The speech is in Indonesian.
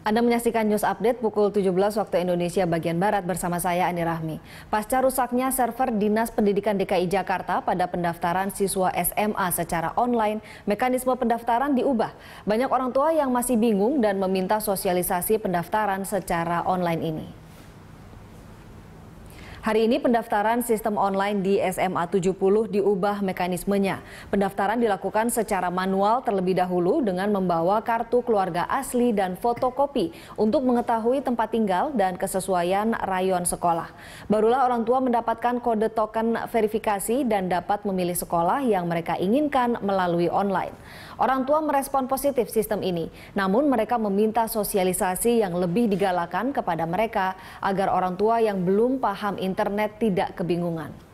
Anda menyaksikan news update pukul 17 waktu Indonesia bagian Barat bersama saya Ani Rahmi. Pasca rusaknya server Dinas Pendidikan DKI Jakarta pada pendaftaran siswa SMA secara online, mekanisme pendaftaran diubah. Banyak orang tua yang masih bingung dan meminta sosialisasi pendaftaran secara online ini. Hari ini pendaftaran sistem online di SMA 70 diubah mekanismenya. Pendaftaran dilakukan secara manual terlebih dahulu dengan membawa kartu keluarga asli dan fotokopi untuk mengetahui tempat tinggal dan kesesuaian rayon sekolah. Barulah orang tua mendapatkan kode token verifikasi dan dapat memilih sekolah yang mereka inginkan melalui online. Orang tua merespon positif sistem ini, namun mereka meminta sosialisasi yang lebih digalakan kepada mereka agar orang tua yang belum paham ini internet tidak kebingungan.